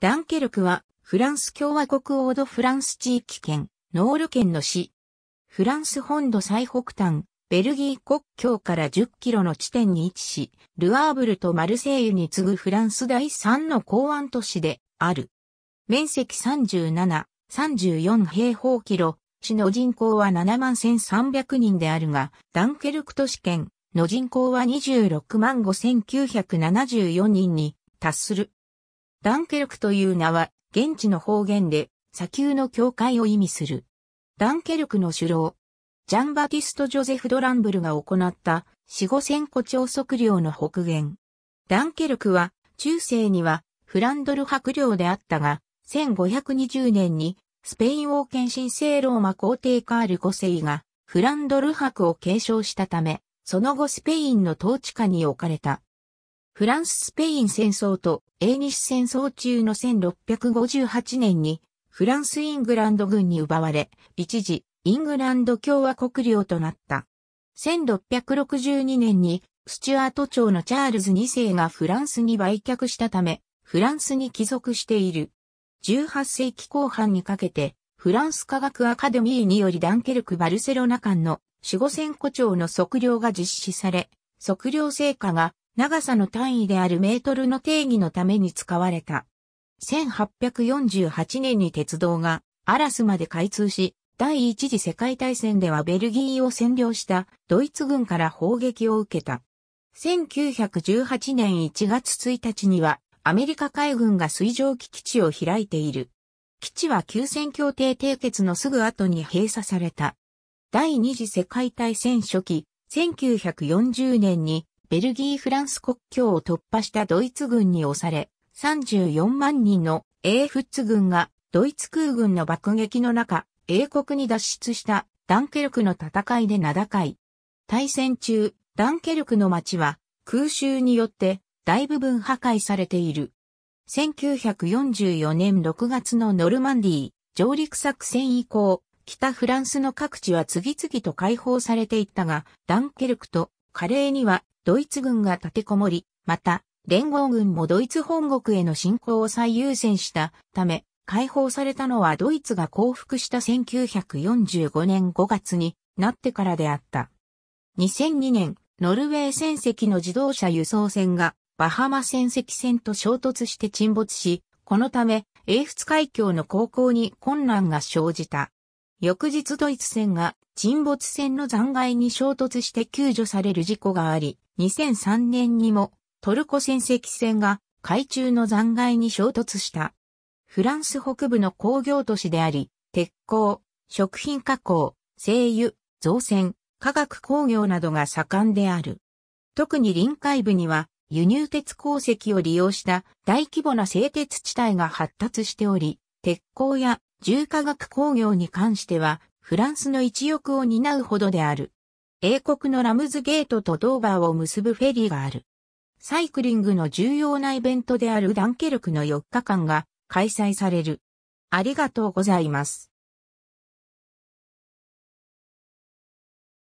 ダンケルクは、フランス共和国オードフランス地域圏、ノール県の市。フランス本土最北端、ベルギー国境から10キロの地点に位置し、ルアーブルとマルセイユに次ぐフランス第3の港湾都市である。面積37、34平方キロ、市の人口は7万1300人であるが、ダンケルク都市圏の人口は26万5974人に達する。ダンケルクという名は、現地の方言で、砂丘の境界を意味する。ダンケルクの首領、ジャンバティスト・ジョゼフ・ドランブルが行った、四五千個超測量の北限。ダンケルクは、中世には、フランドル伯領であったが、1520年に、スペイン王権神聖ローマ皇帝カール5世が、フランドル伯を継承したため、その後スペインの統治下に置かれた。フランス・スペイン戦争と英日戦争中の1658年にフランス・イングランド軍に奪われ、一時、イングランド共和国領となった。1662年にスチュアート朝のチャールズ2世がフランスに売却したため、フランスに帰属している。18世紀後半にかけて、フランス科学アカデミーによりダンケルク・バルセロナ間の守護戦湖町の測量が実施され、測量成果が長さの単位であるメートルの定義のために使われた。1848年に鉄道がアラスまで開通し、第一次世界大戦ではベルギーを占領したドイツ軍から砲撃を受けた。1918年1月1日にはアメリカ海軍が水上基地を開いている。基地は休戦協定締結のすぐ後に閉鎖された。第二次世界大戦初期、1940年にベルギー・フランス国境を突破したドイツ軍に押され、34万人のエーフッツ軍がドイツ空軍の爆撃の中、英国に脱出したダンケルクの戦いで名高い。対戦中、ダンケルクの街は空襲によって大部分破壊されている。1944年6月のノルマンディー上陸作戦以降、北フランスの各地は次々と解放されていったが、ダンケルクとカレーにはドイツ軍が立てこもり、また、連合軍もドイツ本国への侵攻を最優先したため、解放されたのはドイツが降伏した1945年5月になってからであった。2002年、ノルウェー戦績の自動車輸送船がバハマ戦績船と衝突して沈没し、このため、英仏海峡の航行に困難が生じた。翌日ドイツ船が沈没船の残骸に衝突して救助される事故があり、2003年にもトルコ船籍船が海中の残骸に衝突した。フランス北部の工業都市であり、鉄鋼、食品加工、製油、造船、化学工業などが盛んである。特に臨海部には輸入鉄鉱石を利用した大規模な製鉄地帯が発達しており、鉄鋼や重化学工業に関しては、フランスの一翼を担うほどである。英国のラムズゲートとドーバーを結ぶフェリーがある。サイクリングの重要なイベントであるダンケルクの4日間が開催される。ありがとうございます。